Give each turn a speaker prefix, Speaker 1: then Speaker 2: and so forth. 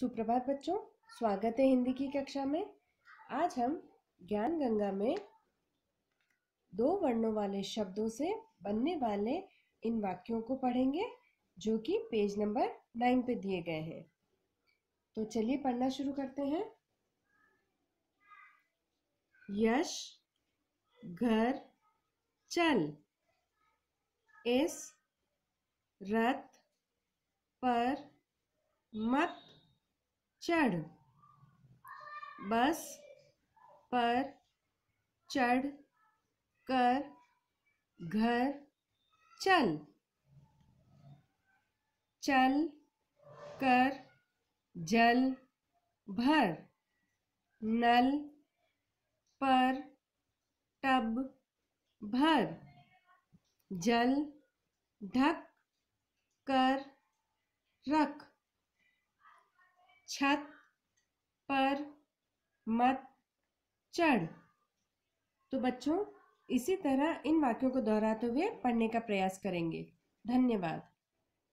Speaker 1: सुप्रभात बच्चों स्वागत है हिंदी की कक्षा में आज हम ज्ञान गंगा में दो वर्णों वाले शब्दों से बनने वाले इन वाक्यों को पढ़ेंगे जो कि पेज नंबर नाइन पे दिए गए हैं तो चलिए पढ़ना शुरू करते हैं यश घर चल इस रथ पर मत चढ़ बस पर चढ़ कर घर चल चल कर जल भर नल पर टब भर जल ढक कर रख छत पर मत चढ़ तो बच्चों इसी तरह इन वाक्यों को दोहराते हुए पढ़ने का प्रयास करेंगे धन्यवाद